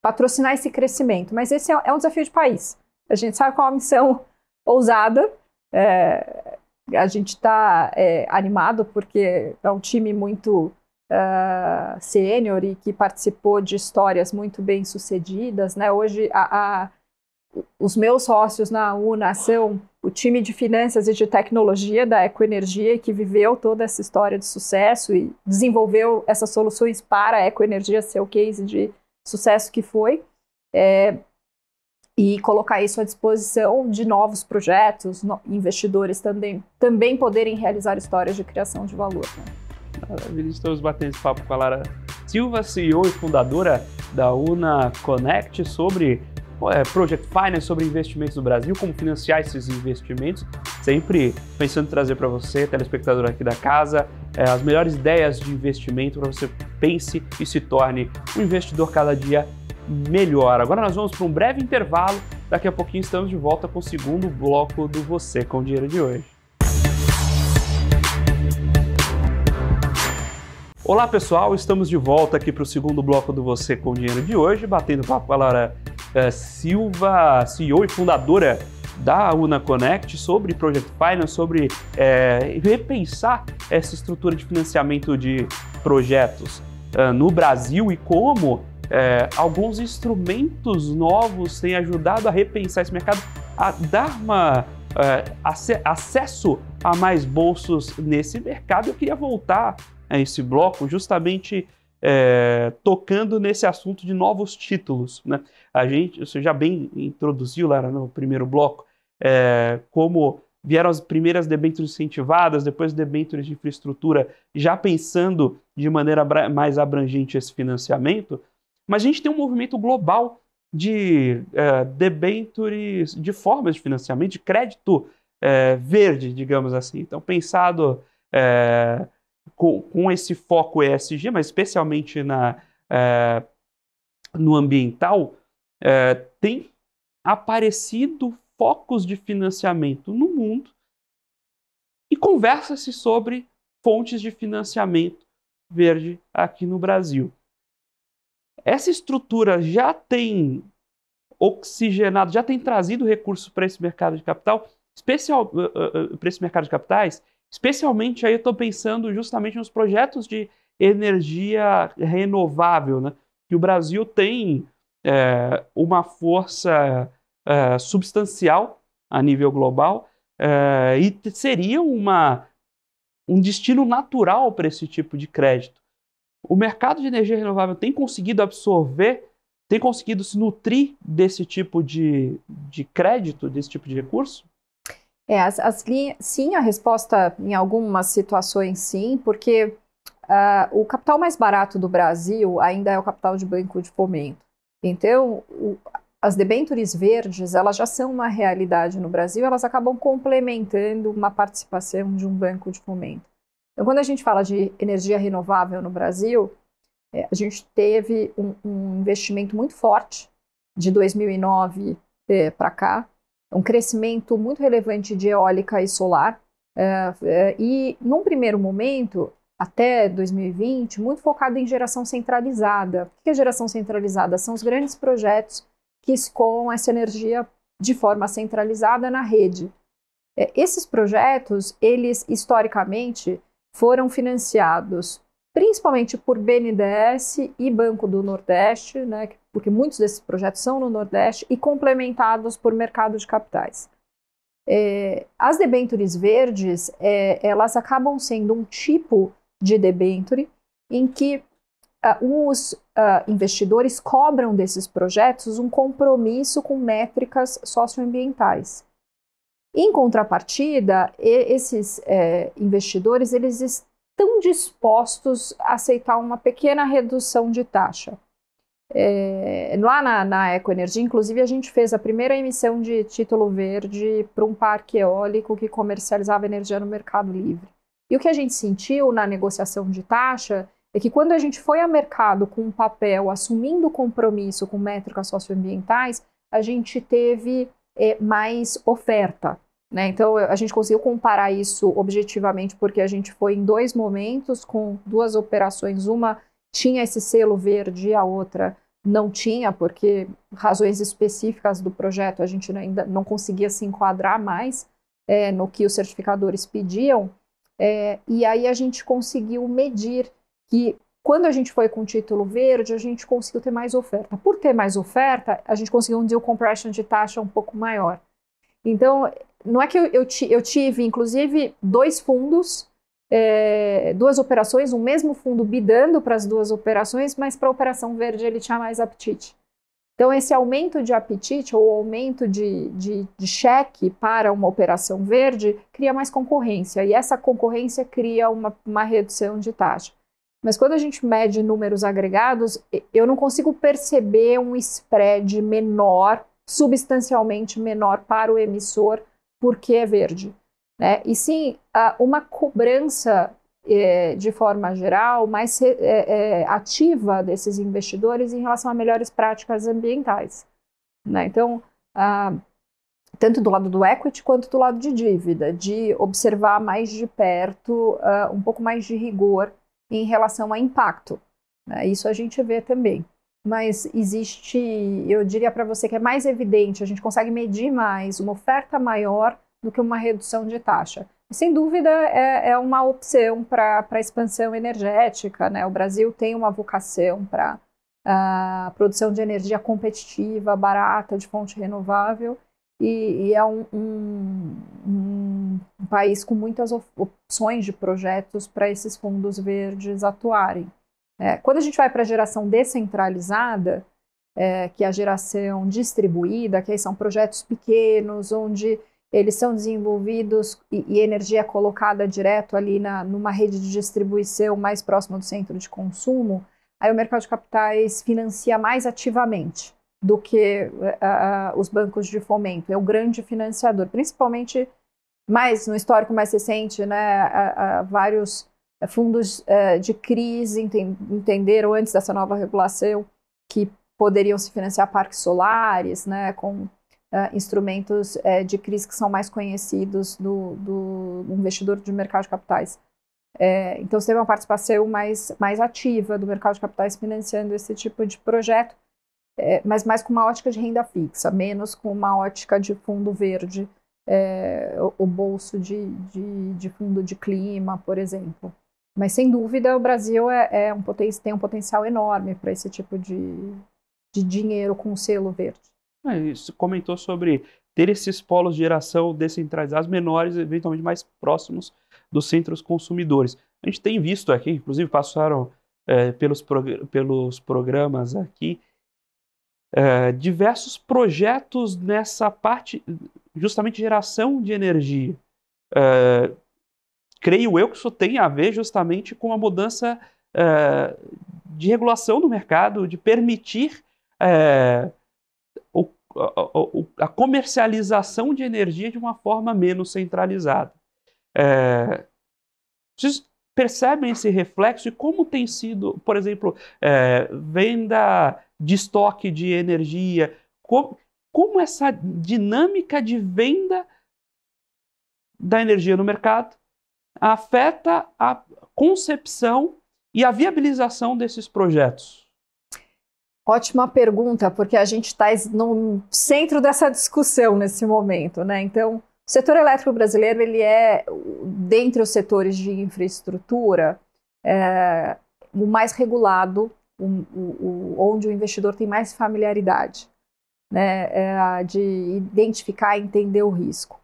Patrocinar esse crescimento, mas esse é, é um desafio de país. A gente sabe qual a missão ousada. É, a gente está é, animado porque é um time muito uh, sênior e que participou de histórias muito bem sucedidas. Né? Hoje, a, a, os meus sócios na UNA são o time de finanças e de tecnologia da Ecoenergia, que viveu toda essa história de sucesso e desenvolveu essas soluções para a Ecoenergia ser o case de sucesso que foi. É, e colocar isso à disposição de novos projetos, no, investidores também, também poderem realizar histórias de criação de valor. Né? Maravilha, estamos batendo esse papo com a Lara Silva, CEO e fundadora da Una Connect, sobre é, Project Finance, sobre investimentos no Brasil, como financiar esses investimentos, sempre pensando em trazer para você, telespectador aqui da casa, é, as melhores ideias de investimento para você pense e se torne um investidor cada dia melhor. Agora nós vamos para um breve intervalo, daqui a pouquinho estamos de volta com o segundo bloco do Você com Dinheiro de hoje. Olá pessoal, estamos de volta aqui para o segundo bloco do Você com Dinheiro de hoje, batendo papo com a Laura eh, Silva, CEO e fundadora da Una Connect sobre Project Finance, sobre é, repensar essa estrutura de financiamento de projetos uh, no Brasil e como é, alguns instrumentos novos têm ajudado a repensar esse mercado, a dar uma, é, ac acesso a mais bolsos nesse mercado. Eu queria voltar a esse bloco justamente é, tocando nesse assunto de novos títulos. Né? A gente, você já bem introduziu, Lara, no primeiro bloco, é, como vieram as primeiras debêntures incentivadas, depois debêntures de infraestrutura, já pensando de maneira mais abrangente esse financiamento, mas a gente tem um movimento global de é, debentures, de formas de financiamento, de crédito é, verde, digamos assim. Então, pensado é, com, com, esse foco ESG, mas especialmente na, é, no ambiental, é, tem aparecido focos de financiamento no mundo e conversa-se sobre fontes de financiamento verde aqui no Brasil. Essa estrutura já tem oxigenado, já tem trazido recursos para esse mercado de capital, especial eh, eh, eh, para esse mercado de capitais, especialmente aí eu estou pensando justamente nos projetos de energia renovável, né? Que o Brasil tem é, uma força é, substancial a nível global é, e seria uma, um destino natural para esse tipo de crédito. O mercado de energia renovável tem conseguido absorver, tem conseguido se nutrir desse tipo de, de crédito, desse tipo de recurso? É, as, as linhas, sim, a resposta em algumas situações sim, porque uh, o capital mais barato do Brasil ainda é o capital de banco de fomento. Então, o, as debêntures verdes, elas já são uma realidade no Brasil, elas acabam complementando uma participação de um banco de fomento. Então, quando a gente fala de energia renovável no Brasil, é, a gente teve um, um, investimento muito forte de 2009 é, para cá, um crescimento muito relevante de eólica e solar. É, é e, num primeiro momento, até 2020, muito focado em geração centralizada. O que é geração centralizada? São os grandes projetos que escoam essa energia de forma centralizada na rede. É, esses projetos, eles historicamente foram financiados principalmente por BNDES e Banco do Nordeste, né, porque muitos desses projetos são no Nordeste, e complementados por mercado de capitais. É, as debentures verdes, é, elas acabam sendo um tipo de debenture em que uh, os uh, investidores cobram desses projetos um compromisso com métricas socioambientais. Em contrapartida, esses é, investidores eles estão dispostos a aceitar uma pequena redução de taxa. É, lá na, na Ecoenergia, inclusive, a gente fez a primeira emissão de título verde para um parque eólico que comercializava energia no mercado livre. E o que a gente sentiu na negociação de taxa é que quando a gente foi a mercado com um papel assumindo compromisso com métricas socioambientais, a gente teve é, mais oferta. Né? Então, a gente conseguiu comparar isso objetivamente, porque a gente foi em dois momentos com duas operações. Uma tinha esse selo verde, a outra não tinha, porque razões específicas do projeto a gente ainda não conseguia se enquadrar mais é, no que os certificadores pediam. É, e aí a gente conseguiu medir que quando a gente foi com o título verde, a gente conseguiu ter mais oferta. Por ter mais oferta, a gente conseguiu um deal compression de taxa um pouco maior. Então, não é que eu, eu, eu tive, inclusive, dois fundos, é, duas operações, o um mesmo fundo bidando para as duas operações, mas para a operação verde ele tinha mais apetite. Então, esse aumento de apetite ou aumento de, de, de, cheque para uma operação verde cria mais concorrência, e essa concorrência cria uma, uma redução de taxa. Mas quando a gente mede números agregados, eu não consigo perceber um spread menor, substancialmente menor para o emissor, porque é verde. Né? E sim, uma cobrança é, de forma geral, mais é, é, ativa desses investidores em relação a melhores práticas ambientais. Né? Então, tanto do lado do equity quanto do lado de dívida, de observar mais de perto, um pouco mais de rigor em relação a impacto. Né? Isso a gente vê também. Mas existe, eu diria para você que é mais evidente, a gente consegue medir mais uma oferta maior do que uma redução de taxa. E, sem dúvida, é, é uma opção para a expansão energética. Né? O Brasil tem uma vocação para a ah, produção de energia competitiva, barata, de fonte renovável e, e é um, um, um, país com muitas opções de projetos para esses fundos verdes atuarem. É, quando a gente vai para a geração descentralizada, é, que é a geração distribuída, que aí são projetos pequenos, onde eles são desenvolvidos e, e energia é colocada direto ali na, numa rede de distribuição mais próxima do centro de consumo, aí o mercado de capitais financia mais ativamente do que uh, os bancos de fomento. É o grande financiador, principalmente mais no histórico mais recente, né, vários eh, fundos uh, de crise entenderam antes dessa nova regulação que poderiam se financiar parques solares, né, com uh, instrumentos de crise que são mais conhecidos do, do investidor de mercado de capitais. É, então, você teve uma participação mais, mais ativa do mercado de capitais financiando esse tipo de projeto é, mas mais com uma ótica de renda fixa, menos com uma ótica de fundo verde, é, o, o, bolso de, de, de, fundo de clima, por exemplo. Mas sem dúvida o Brasil é, é um tem um potencial enorme para esse tipo de, de dinheiro com selo verde. É, você comentou sobre ter esses polos de geração descentralizados menores, eventualmente mais próximos dos centros consumidores. A gente tem visto aqui, inclusive passaram é, pelos, prog pelos programas aqui, é, diversos projetos nessa parte, justamente geração de energia. É, creio eu que isso tem a ver justamente com a mudança é, de regulação do mercado, de permitir é, o, a, comercialização de energia de uma forma menos centralizada. É, vocês percebem esse reflexo e como tem sido, por exemplo, é, venda de estoque de energia, como, como essa dinâmica de venda da energia no mercado afeta a concepção e a viabilização desses projetos? Ótima pergunta, porque a gente está no centro dessa discussão nesse momento, né? Então, o setor elétrico brasileiro, ele é, dentre os setores de infraestrutura, é, o mais regulado o, o, onde o investidor tem mais familiaridade, né, é, de identificar e entender o risco.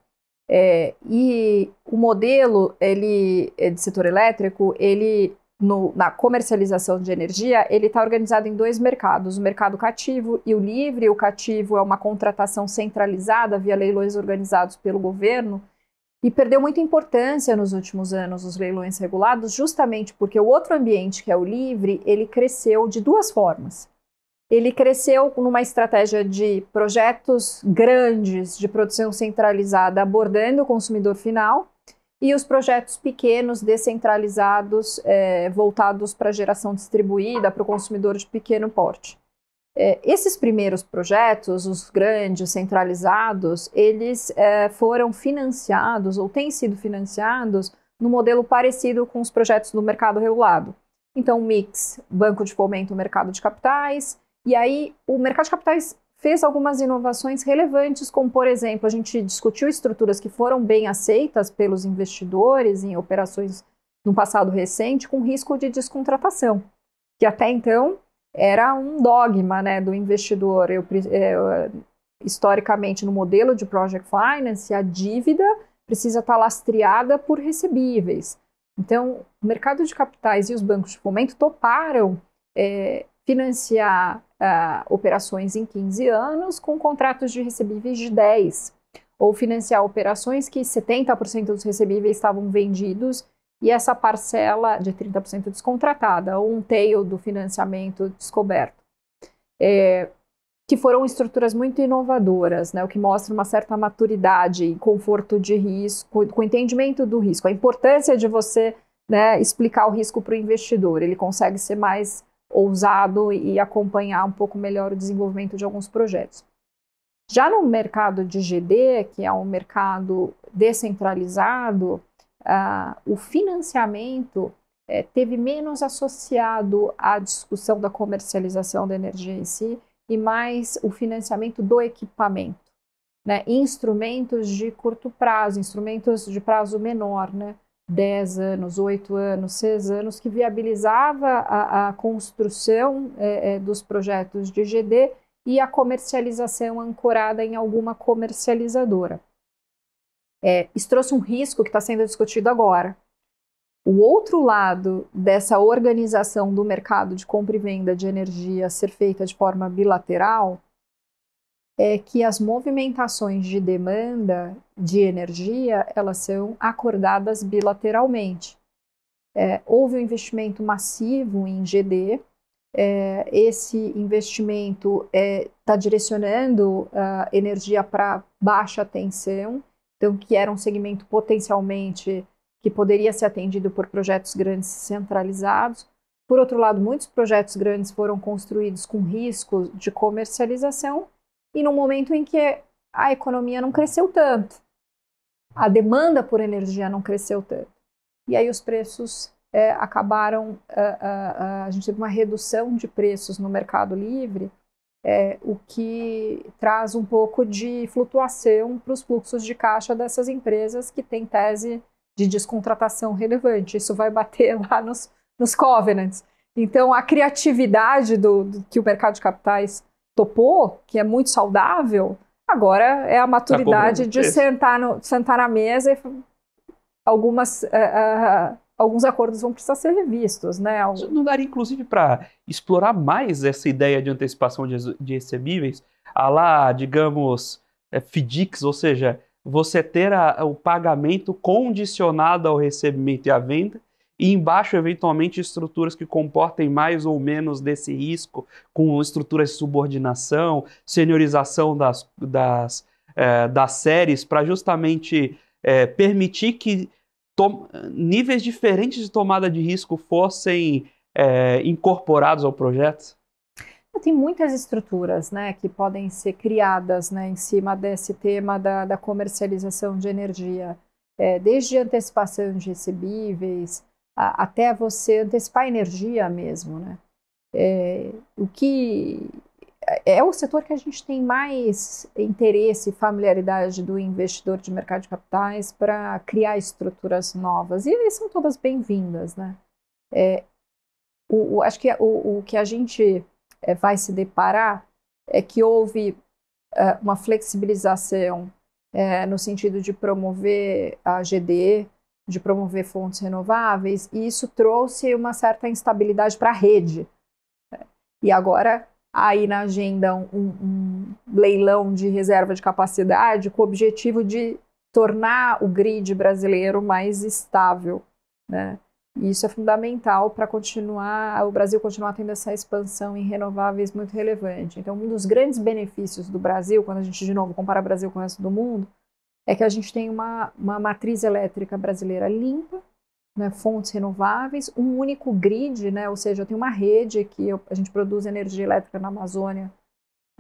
É, e o modelo ele é de setor elétrico, ele no, na comercialização de energia, ele está organizado em dois mercados, o mercado cativo e o livre. O cativo é uma contratação centralizada via leilões organizados pelo governo, e perdeu muita importância nos últimos anos os leilões regulados, justamente porque o outro ambiente, que é o livre, ele cresceu de duas formas. Ele cresceu numa estratégia de projetos grandes de produção centralizada abordando o consumidor final e os projetos pequenos, descentralizados, é, voltados para a geração distribuída, para o consumidor de pequeno porte. É, esses primeiros projetos, os grandes, centralizados, eles é, foram financiados ou têm sido financiados no modelo parecido com os projetos do mercado regulado. Então, mix, banco de fomento, mercado de capitais, e aí o mercado de capitais fez algumas inovações relevantes, como, por exemplo, a gente discutiu estruturas que foram bem aceitas pelos investidores em operações no passado recente, com risco de descontratação, que até então era um dogma né, do investidor. Eu, eh, historicamente, no modelo de project finance, a dívida precisa estar lastreada por recebíveis. Então, o mercado de capitais e os bancos de fomento toparam é, financiar ah, operações em 15 anos com contratos de recebíveis de 10, ou financiar operações que 70% dos recebíveis estavam vendidos e essa parcela de 30% descontratada, ou um tail do financiamento descoberto. É, que foram estruturas muito inovadoras, né, o que mostra uma certa maturidade e conforto de risco, com entendimento do risco, a importância de você né, explicar o risco para o investidor. Ele consegue ser mais ousado e acompanhar um pouco melhor o desenvolvimento de alguns projetos. Já no mercado de GD, que é um mercado descentralizado, ah, o financiamento é, teve menos associado à discussão da comercialização da energia em si e mais o financiamento do equipamento, né? instrumentos de curto prazo, instrumentos de prazo menor, né? 10 anos, 8 anos, 6 anos, que viabilizava a, a construção é, é, dos projetos de GD e a comercialização ancorada em alguma comercializadora. É, isso trouxe um risco que está sendo discutido agora. O outro lado dessa organização do mercado de compra e venda de energia ser feita de forma bilateral é que as movimentações de demanda de energia elas são acordadas bilateralmente. É, houve um investimento massivo em GD, é, esse investimento está é, tá direcionando a ah, energia para baixa tensão então que era um segmento potencialmente que poderia ser atendido por projetos grandes centralizados. Por outro lado, muitos projetos grandes foram construídos com risco de comercialização e num momento em que a economia não cresceu tanto, a demanda por energia não cresceu tanto. E aí os preços é, acabaram, ah, ah, ah, a gente teve uma redução de preços no mercado livre, é, o que traz um pouco de flutuação para os fluxos de caixa dessas empresas que têm tese de descontratação relevante. Isso vai bater lá nos, nos covenants. Então, a criatividade do, do que o mercado de capitais topou, que é muito saudável, agora é a maturidade tá de é sentar, no, sentar na mesa e algumas. Uh, uh, alguns acordos vão precisar ser revistos, né? Não daria, inclusive, para explorar mais essa ideia de antecipação de, de recebíveis, a lá, digamos, é, FDIX, ou seja, você ter a, o pagamento condicionado ao recebimento e à venda, e embaixo, eventualmente, estruturas que comportem mais ou menos desse risco, com estruturas de subordinação, seniorização das, das, é, das séries, para justamente é, permitir que níveis diferentes de tomada de risco fossem é, incorporados ao projeto? Tem muitas estruturas né, que podem ser criadas né, em cima desse tema da, da comercialização de energia, é, desde antecipação de recebíveis a, até você antecipar energia mesmo. Né? É, o que é, é o setor que a gente tem mais interesse e familiaridade do investidor de mercado de capitais para criar estruturas novas. E elas são todas bem-vindas, né? É, o, o, acho que é, o, o, que a gente é, vai se deparar é que houve é, uma flexibilização é, no sentido de promover a GDE, de promover fontes renováveis, e isso trouxe uma certa instabilidade para a rede. Né? E agora aí na agenda um, um, leilão de reserva de capacidade com o objetivo de tornar o grid brasileiro mais estável, né? E isso é fundamental para continuar o Brasil continuar tendo essa expansão em renováveis muito relevante. Então, um dos grandes benefícios do Brasil, quando a gente de novo compara o Brasil com o resto do mundo, é que a gente tem uma, uma matriz elétrica brasileira limpa né, fontes renováveis, um único grid, né, ou seja, eu tenho uma rede que eu, a gente produz energia elétrica na Amazônia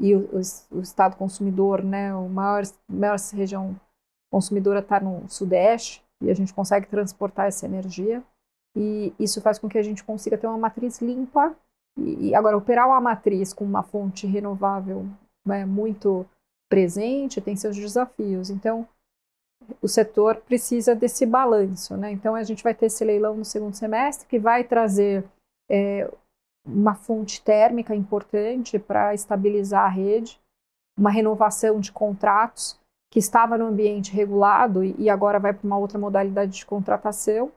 e o, o, o estado consumidor, né, a maior, maior região consumidora está no Sudeste e a gente consegue transportar essa energia e isso faz com que a gente consiga ter uma matriz limpa e, e agora operar uma matriz com uma fonte renovável né, muito presente tem seus desafios. Então, o setor precisa desse balanço. Né? Então, a gente vai ter esse leilão no segundo semestre, que vai trazer é, uma fonte térmica importante para estabilizar a rede, uma renovação de contratos que estava no ambiente regulado e agora vai para uma outra modalidade de contratação.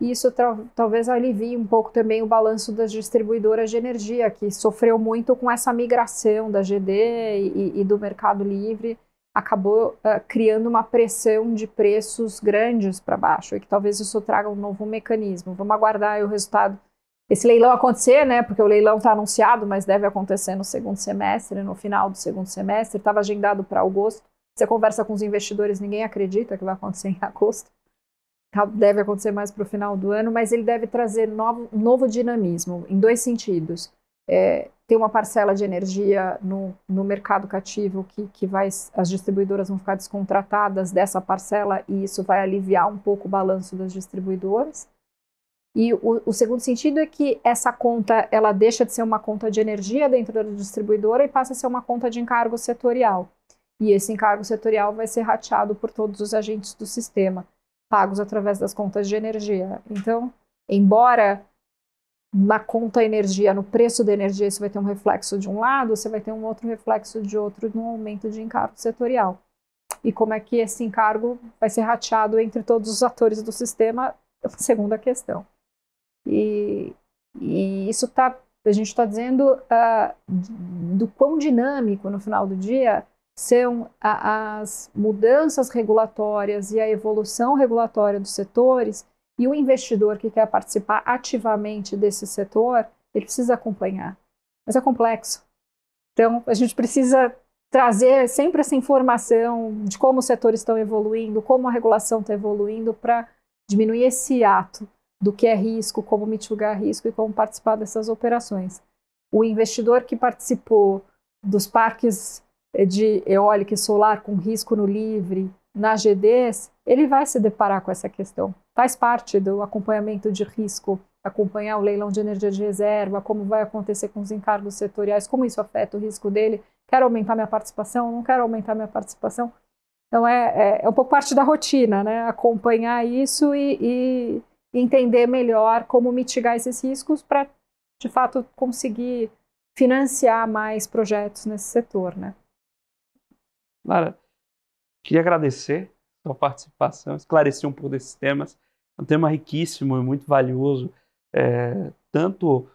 E isso talvez alivie um pouco também o balanço das distribuidoras de energia, que sofreu muito com essa migração da GD e, e do Mercado Livre acabou uh, criando uma pressão de preços grandes para baixo e que talvez isso traga um novo mecanismo. Vamos aguardar o resultado. Esse leilão acontecer, né? Porque o leilão está anunciado, mas deve acontecer no segundo semestre, no final do segundo semestre. Estava agendado para agosto. Você conversa com os investidores, ninguém acredita que vai acontecer em agosto. Tá, deve acontecer mais para o final do ano, mas ele deve trazer novo, novo dinamismo em dois sentidos é, ter uma parcela de energia no, no mercado cativo que, que vai, as distribuidoras vão ficar descontratadas dessa parcela e isso vai aliviar um pouco o balanço das distribuidoras. E o, o, segundo sentido é que essa conta ela deixa de ser uma conta de energia dentro da distribuidora e passa a ser uma conta de encargo setorial. E esse encargo setorial vai ser rateado por todos os agentes do sistema, pagos através das contas de energia. Então, embora na conta energia, no preço da energia, você vai ter um reflexo de um lado, você vai ter um outro reflexo de outro no aumento de encargo setorial. E como é que esse encargo vai ser rateado entre todos os atores do sistema? É segunda questão. E, e isso tá, a gente está dizendo uh, do quão dinâmico, no final do dia, são a, as mudanças regulatórias e a evolução regulatória dos setores e o investidor que quer participar ativamente desse setor, ele precisa acompanhar. Mas é complexo. Então, a gente precisa trazer sempre essa informação de como os setores estão evoluindo, como a regulação está evoluindo, para diminuir esse ato do que é risco, como mitigar risco e como participar dessas operações. O investidor que participou dos parques eh, de eólica e solar com risco no livre, na GDs, ele vai se deparar com essa questão faz parte do acompanhamento de risco, acompanhar o leilão de energia de reserva, como vai acontecer com os encargos setoriais, como isso afeta o risco dele, quero aumentar minha participação, não quero aumentar minha participação. Então é, é, é um pouco parte da rotina, né? Acompanhar isso e, e entender melhor como mitigar esses riscos para, de fato, conseguir financiar mais projetos nesse setor, né? Lara, queria agradecer sua participação, esclarecer um pouco desses temas. É um tema riquíssimo e muito valioso, é, tanto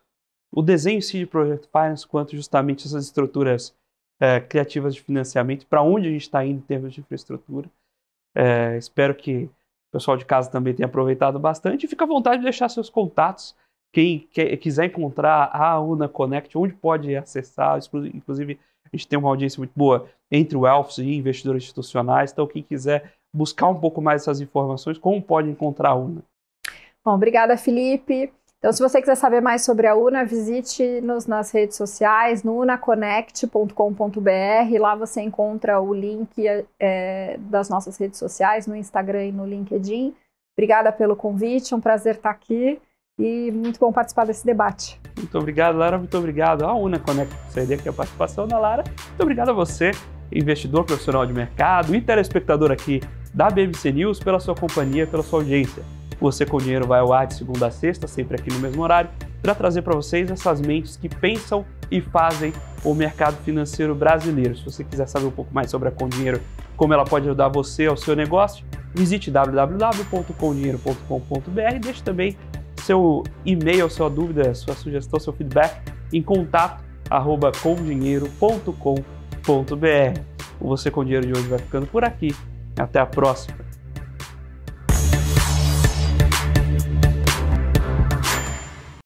o desenho em si de Project Finance quanto justamente essas estruturas é, criativas de financiamento, para onde a gente está indo em termos de infraestrutura. É, espero que o pessoal de casa também tenha aproveitado bastante. fica à vontade de deixar seus contatos. Quem quer, quiser encontrar a Una Connect, onde pode acessar, inclusive a gente tem uma audiência muito boa entre o Elfos e investidores institucionais, então quem quiser buscar um pouco mais essas informações, como pode encontrar a UNA? Bom, obrigada, Felipe. Então, se você quiser saber mais sobre a UNA, visite-nos nas redes sociais, no unaconnect.com.br. Lá você encontra o link é, das nossas redes sociais, no Instagram e no LinkedIn. Obrigada pelo convite, é um prazer estar aqui e muito bom participar desse debate. Muito obrigado, Lara. Muito obrigado à Una Connect por ceder aqui a participação da Lara. Muito obrigado a você, investidor profissional de mercado e telespectador aqui da BBC News pela sua companhia, pela sua audiência. Você com Dinheiro vai ao ar de segunda a sexta, sempre aqui no mesmo horário, para trazer para vocês essas mentes que pensam e fazem o mercado financeiro brasileiro. Se você quiser saber um pouco mais sobre a Condinheiro, como ela pode ajudar você ao seu negócio, visite www.condinheiro.com.br e deixe também seu e-mail, sua dúvida, sua sugestão, seu feedback em contato comdinheiro.com.br. O Você com Dinheiro de hoje vai ficando por aqui. Até a próxima.